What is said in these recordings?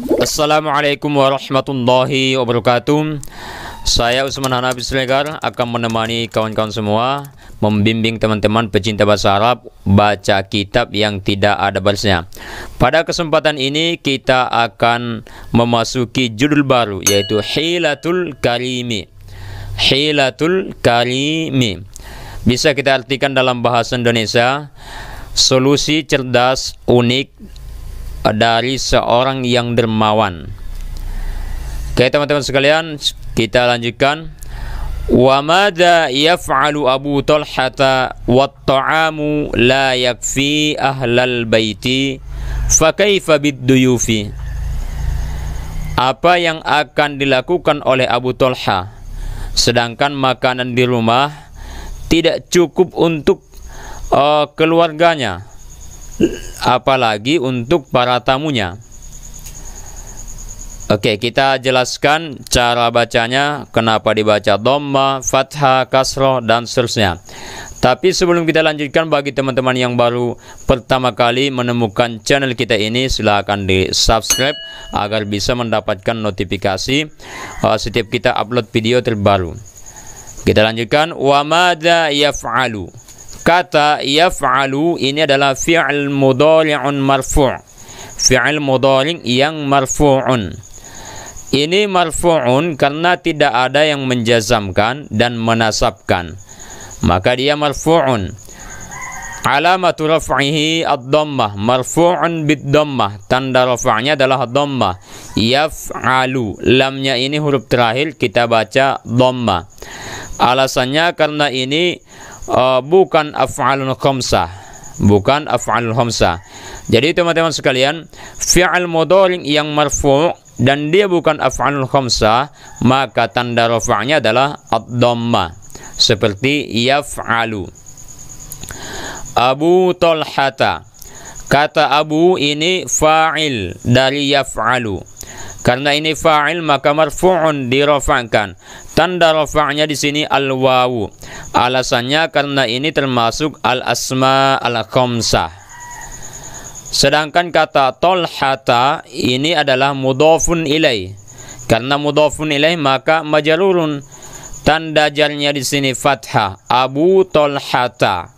Assalamualaikum warahmatullahi wabarakatuh Saya Usman Hanafi Siregar akan menemani kawan-kawan semua Membimbing teman-teman pecinta bahasa Arab Baca kitab yang tidak ada barisnya Pada kesempatan ini kita akan memasuki judul baru Yaitu Hilatul Karimi Hilatul Karimi Bisa kita artikan dalam bahasa Indonesia Solusi cerdas, unik, dari seorang yang dermawan. Oke, teman-teman sekalian, kita lanjutkan. Wa madza yaf'alu Abu Talhata wat-ta'amu la yakfi ahlal baiti fa kaifa bid-duyufi? Apa yang akan dilakukan oleh Abu Talha sedangkan makanan di rumah tidak cukup untuk uh, keluarganya? apalagi untuk para tamunya. Oke, kita jelaskan cara bacanya, kenapa dibaca Domba, fathah, kasroh, dan seterusnya. Tapi sebelum kita lanjutkan, bagi teman-teman yang baru pertama kali menemukan channel kita ini, silahkan di subscribe agar bisa mendapatkan notifikasi uh, setiap kita upload video terbaru. Kita lanjutkan, Wa Mada yaf'alu. Kata yaf'alu ini adalah fi'al mudhari'un marfu'. fi'al mudhari' yang marfu'un. Ini marfu'un karena tidak ada yang menjazamkan dan menasabkan. Maka dia marfu'un. Alamatu raf'ihi ad-dhammah marfu'un bid-dhammah. Tanda raf'nya adalah dhammah. Yaf'alu. Lamnya ini huruf terakhir kita baca dhammah. Alasannya karena ini uh, bukan af'alun khamsah bukan af'alul khamsah. Jadi teman-teman sekalian, fi'al mudhari yang marfu' dan dia bukan af'alul khamsah, maka tanda rafa'nya adalah ad dhamma seperti yaf'alu. Abu tolhata, Kata Abu ini fa'il dari yaf'alu. Karena ini fa'il maka marfu'un dirofa'kan. Tanda rofa'nya di sini al-wawu. Alasannya karena ini termasuk al-asma al-khamsah. Sedangkan kata tolhata ini adalah mudofun ilai. Karena mudofun ilai maka majalurun. Tanda jarnya di sini fathah. Abu tolhata.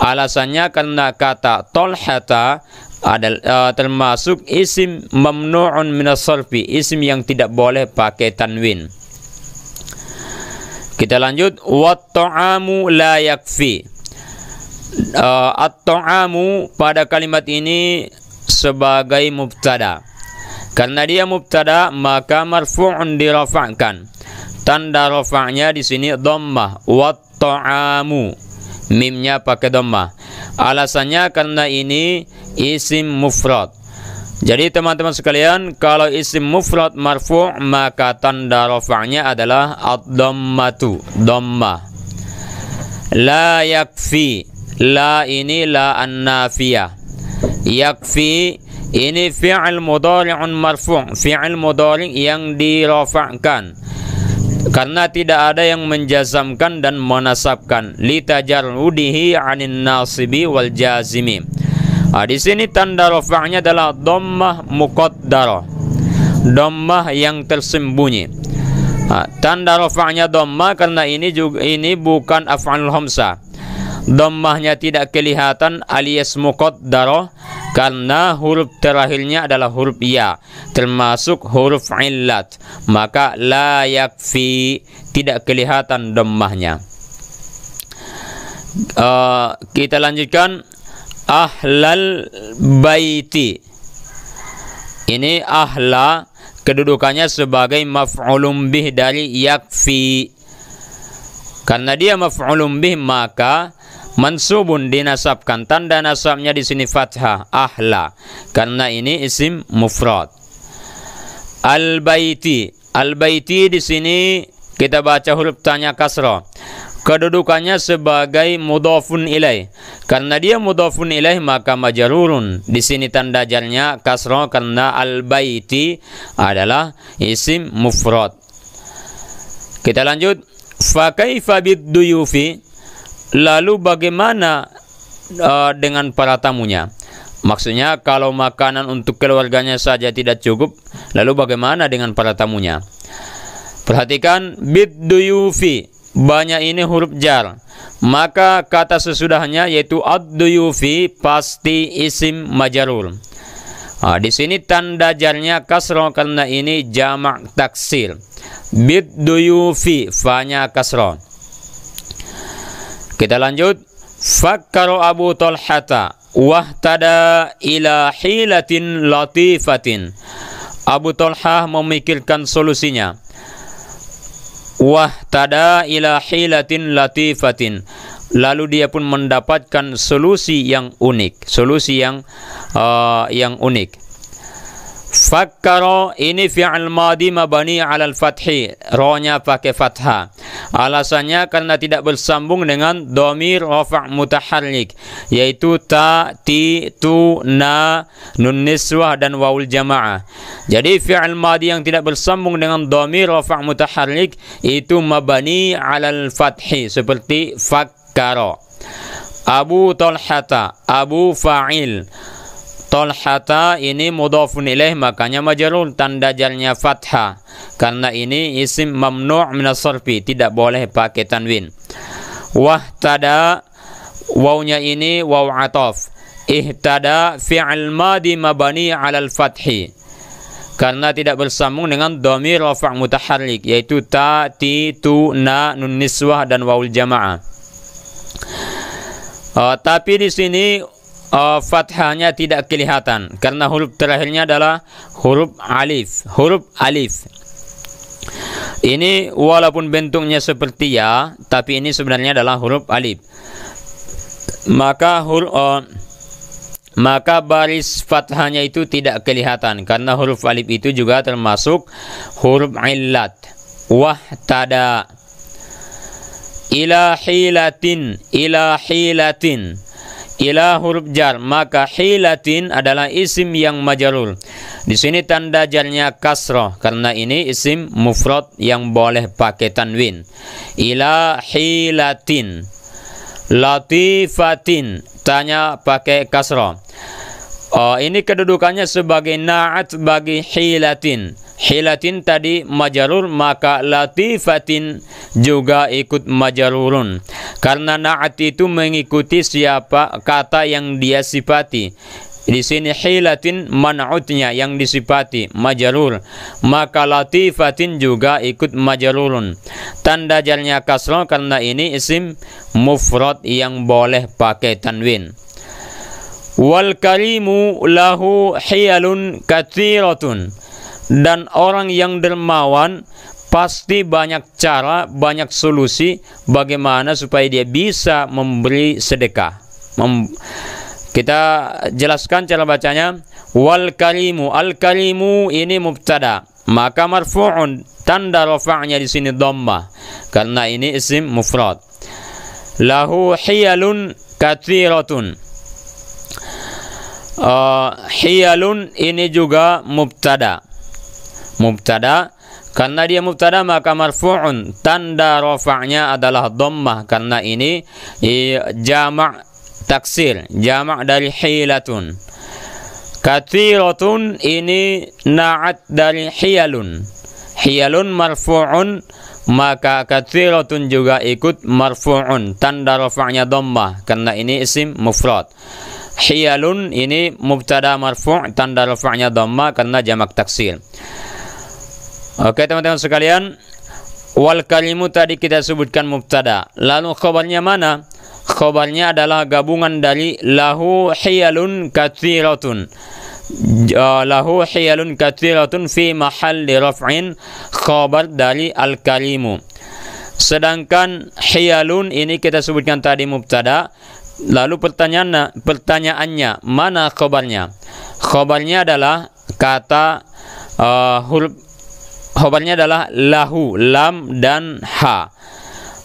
Alasannya karena kata tolhata ada uh, termasuk isim mamnu'un minas isim yang tidak boleh pakai tanwin. Kita lanjut wat ta'amu la yakfi. Uh, at-ta'amu pada kalimat ini sebagai mubtada. Karena dia mubtada maka marfu'un dirafa'kan. Tanda rafa'nya di sini dhammah wat ta'amu. Mimnya pakai dhammah. Alasannya karena ini isim mufrad. Jadi teman-teman sekalian, kalau isim mufrad marfu maka tanda rafa'nya adalah ad-dhammatu, dhamma. La yakfi. La ini la annafiyah. Yakfi ini fi'il mudhari'un marfu', fi'il mudhari' yang dirafa'kan karena tidak ada yang menjazamkan dan menasabkan litajarrudihi anin nasibi wal jazimi nah, di sini tanda rofahnya adalah dommah mukaddar Dommah yang tersembunyi nah, tanda rofahnya dommah karena ini juga ini bukan afanul khamsah dommahnya tidak kelihatan alias muqaddarah karena huruf terakhirnya adalah huruf ya termasuk huruf illat maka la yakfi tidak kelihatan dommahnya uh, eh, kita lanjutkan ahlal baiti ini ahla kedudukannya sebagai maf'ulun bih dari yakfi karena dia maf'ulun bih maka mansubun dinasabkan tanda nasabnya di sini fathah ahla karena ini isim mufrad al baiti al baiti di sini kita baca huruf tanya kasrah kedudukannya sebagai mudhafun ilaih karena dia mudhafun ilaih maka majarurun di sini tanda jarnya kasrah karena al baiti adalah isim mufrad kita lanjut fa kaifa bid duyufi Lalu bagaimana uh, dengan para tamunya? Maksudnya kalau makanan untuk keluarganya saja tidak cukup, lalu bagaimana dengan para tamunya? Perhatikan bid duyufi. Banyak ini huruf jar. Maka kata sesudahnya yaitu ad-duyufi pasti isim majarul. Nah, di sini tanda jarnya kasroh karena ini jamak taksir. Bid duyufi fanya kasroh. Kita lanjut. Fakkaru Abu Talhata wahtada ila hilatin latifatin. Abu Talha memikirkan solusinya. Wahtada ila hilatin latifatin. Lalu dia pun mendapatkan solusi yang unik, solusi yang uh, yang unik. Fakkaro ini fi'al madi mabani alal fathi. Rohnya pakai fathah. Alasannya karena tidak bersambung dengan domir rafa' mutaharlik, Yaitu ta, ti, tu, na, nun niswah dan wawul jama'ah. Jadi fi'al madi yang tidak bersambung dengan domir rafa' mutaharlik Itu mabani alal fathi. Seperti fakkaro. Abu Talhata, Abu Fa'il, Tolhata ini mudhafun ilaih makanya majrur tanda jalnya fathah karena ini isim mamnu' minasarf'i sarfi tidak boleh pakai tanwin. Wahtada wawnya ini waw ataf. Ihtada fi'il madi mabani 'alal fathi. Karena tidak bersambung dengan domir rafa' mutaharrik yaitu ta, ti, tu, na, nun niswah dan wawul jamaah. Uh, tapi di sini uh, fathahnya tidak kelihatan karena huruf terakhirnya adalah huruf alif huruf alif ini walaupun bentuknya seperti ya tapi ini sebenarnya adalah huruf alif maka huruf uh, eh, maka baris fathahnya itu tidak kelihatan karena huruf alif itu juga termasuk huruf illat tada, ila hilatin ila hilatin ila huruf jar maka hilatin adalah isim yang majarul di sini tanda jarnya kasroh karena ini isim mufrad yang boleh pakai tanwin ila hilatin latifatin tanya pakai kasroh Uh, ini kedudukannya sebagai na'at bagi hilatin. Hilatin tadi majarur maka latifatin juga ikut majarurun. Karena na'at itu mengikuti siapa kata yang dia sifati. Di sini hilatin man'utnya yang disifati majarur. Maka latifatin juga ikut majarurun. Tanda jarnya kasroh karena ini isim mufrad yang boleh pakai tanwin wal karimu lahu hiyalun kathiratun dan orang yang dermawan pasti banyak cara, banyak solusi bagaimana supaya dia bisa memberi sedekah. Mem kita jelaskan cara bacanya wal kalimu al kalimu ini mubtada maka marfu'un tanda rafa'nya di sini dhamma karena ini isim mufrad lahu hiyalun kathiratun uh, hiyalun ini juga mubtada mubtada karena dia mubtada maka marfu'un tanda rafa'nya adalah dhammah karena ini jamak taksir jamak dari hilatun katsiratun ini na'at dari hiyalun hiyalun marfu'un maka katsiratun juga ikut marfu'un tanda rafa'nya dhammah karena ini isim mufrad Hiyalun ini mubtada marfu' tanda rafa'nya dhamma karena jamak taksir. Oke teman-teman sekalian, wal kalimu tadi kita sebutkan mubtada. Lalu khabarnya mana? Khabarnya adalah gabungan dari lahu hiyalun katsiratun. Uh, lahu hiyalun katsiratun fi mahalli raf'in khabar dari al kalimu. Sedangkan hiyalun ini kita sebutkan tadi mubtada Lalu pertanyaannya, pertanyaannya mana khobarnya? Khobarnya adalah kata uh, huruf khobarnya adalah lahu, lam dan ha.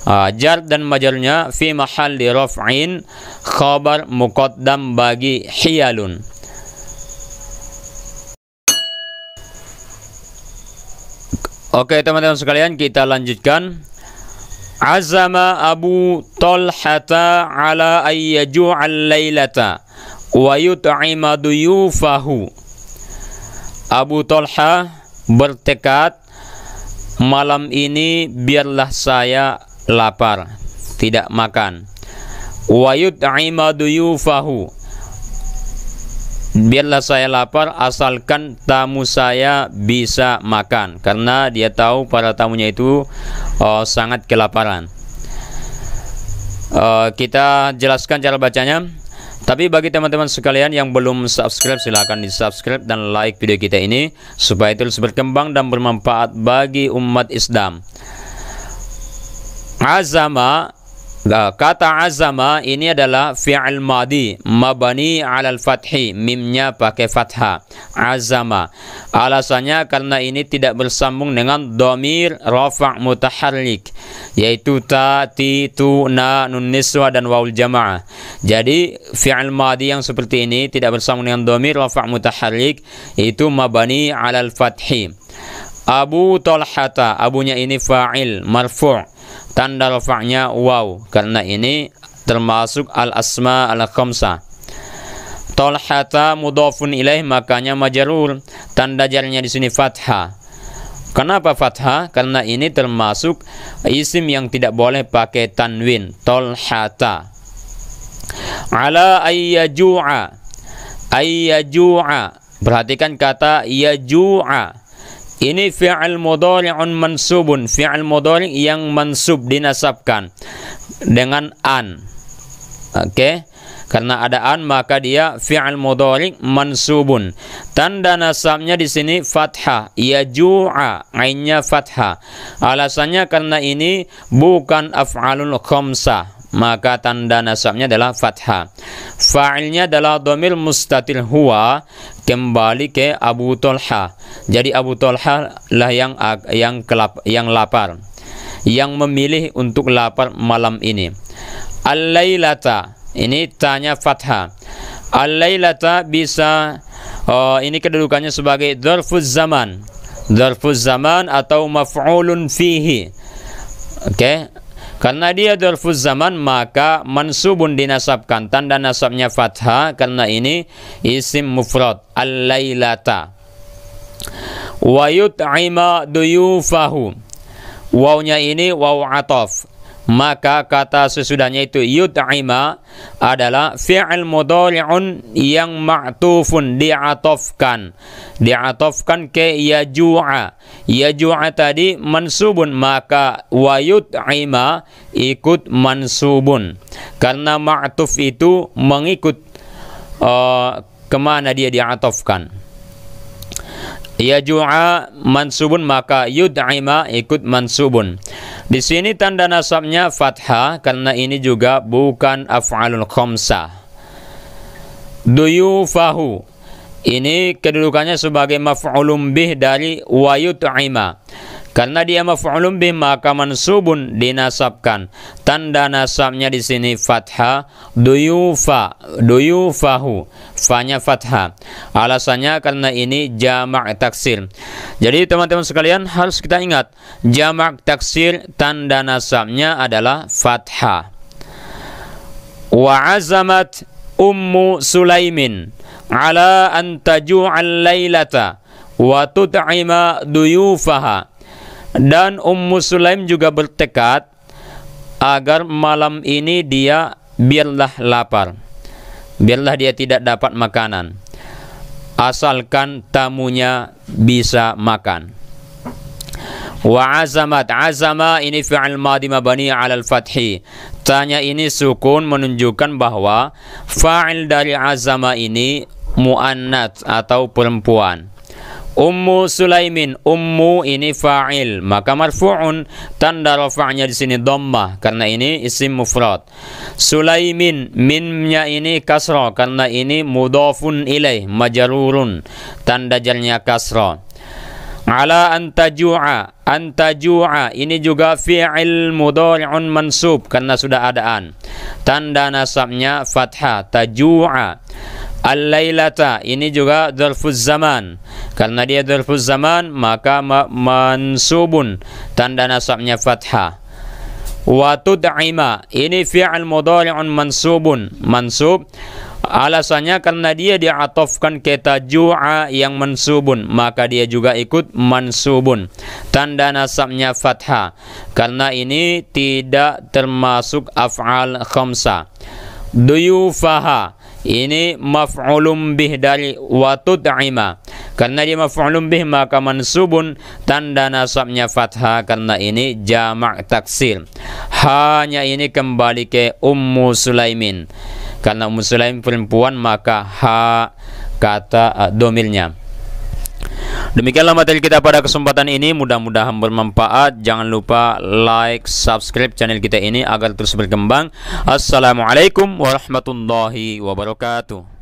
Uh, eh, jar dan majarnya fi mahalli raf'in khabar muqaddam bagi hiyalun. Oke, teman-teman sekalian, kita lanjutkan. Azama Abu Talhata ala ayyaju al laylata wa yut'ima duyufahu. Abu Talha bertekad malam ini biarlah saya lapar, tidak makan. Wa yut'ima duyufahu biarlah saya lapar asalkan tamu saya bisa makan karena dia tahu para tamunya itu uh, sangat kelaparan uh, kita jelaskan cara bacanya tapi bagi teman-teman sekalian yang belum subscribe silahkan di subscribe dan like video kita ini supaya terus berkembang dan bermanfaat bagi umat Islam azama Nah, kata azama ini adalah fi'al madi mabani alal fathi mimnya pakai fathah azama alasannya karena ini tidak bersambung dengan domir rafa' mutaharlik yaitu ta ti tu na nun niswa dan waul jamaah jadi fi'al madi yang seperti ini tidak bersambung dengan domir rafa' mutaharlik itu mabani alal fathi Abu Talhata abunya ini fa'il marfu' tanda rafa'nya waw karena ini termasuk al asma al khamsah Tolhata mudofun ilaih makanya majarul tanda jarnya di sini fathah Kenapa fathah? Karena ini termasuk isim yang tidak boleh pakai tanwin. Tolhata. Ala ayyaju'a. Ayyaju'a. Perhatikan kata yaju'a. Ini fi'al mudhari'un mansubun, fi'al mudhari' yang mansub dinasabkan dengan an. Oke. Okay? Karena ada an maka dia fi'al mudhari' mansubun. Tanda nasabnya di sini fathah, yaju'a, ainnya fathah. Alasannya karena ini bukan af'alul khamsah maka tanda nasabnya adalah fathah. Fa'ilnya adalah domil mustatil huwa kembali ke Abu Tolha. Jadi Abu Tolha lah yang yang kelap, yang lapar, yang memilih untuk lapar malam ini. Al-lailata ini tanya fathah. Al-lailata bisa oh, ini kedudukannya sebagai dzarfuz zaman. Dzarfuz zaman atau maf'ulun fihi. Oke, okay? Karena dia dorfuz zaman maka mansubun dinasabkan tanda nasabnya fathah karena ini isim mufrad al-lailata. Wa yut'ima duyufahu. Wawnya ini waw ataf maka kata sesudahnya itu yut'ima adalah fi'il mudhari'un yang ma'tufun di'atofkan di'atofkan ke yaju'a yaju'a tadi mansubun maka wa yut'ima ikut mansubun karena ma'tuf itu mengikut uh, kemana dia di'atofkan Yaju'a mansubun maka yud'ima ikut mansubun. Di sini tanda nasabnya fathah karena ini juga bukan af'alul khamsah. Duyufahu. Ini kedudukannya sebagai maf'ulun bih dari wa yud'ima. Karena dia maf'ulun bi maka mansubun dinasabkan. Tanda nasabnya di sini fathah duyufa duyufahu. Fanya fathah. Alasannya karena ini jamak taksir. Jadi teman-teman sekalian harus kita ingat jamak taksir tanda nasabnya adalah fathah. Wa azamat ummu Sulaimin ala an taju'al lailata wa tut'ima duyufaha dan Ummu Sulaim juga bertekad agar malam ini dia biarlah lapar. Biarlah dia tidak dapat makanan. Asalkan tamunya bisa makan. Wa azamat azama ini fi'al madi mabani 'ala al-fathi. Tanya ini sukun menunjukkan bahwa fa'il dari azama ini mu'annat atau perempuan. Ummu Sulaimin, ummu ini fa'il, maka marfu'un tanda rafa'nya di sini domba karena ini isim mufrad. Sulaimin minnya ini kasra karena ini mudafun ilaih majarurun, tanda jarnya kasra. Ala antaju'a, antaju'a ini juga fi'il mudhari'un mansub karena sudah adaan. Tanda nasabnya fathah, taju'a. Al-lailata ini juga dhulfuz zaman. Karena dia dhulfuz zaman maka mansubun tanda nasabnya fathah. Wa tud'ima ini fi'al mudhari'un mansubun. Mansub alasannya karena dia diatofkan ke ju'a yang mansubun maka dia juga ikut mansubun tanda nasabnya fathah karena ini tidak termasuk af'al khamsa duyufaha ini maf'ulun bih dari watud'ima karena dia maf'ulun bih maka mansubun tanda nasabnya fathah karena ini jamak taksir hanya ini kembali ke ummu sulaimin karena ummu sulaimin perempuan maka ha kata uh, domilnya Demikianlah materi kita pada kesempatan ini Mudah-mudahan bermanfaat Jangan lupa like, subscribe channel kita ini Agar terus berkembang Assalamualaikum warahmatullahi wabarakatuh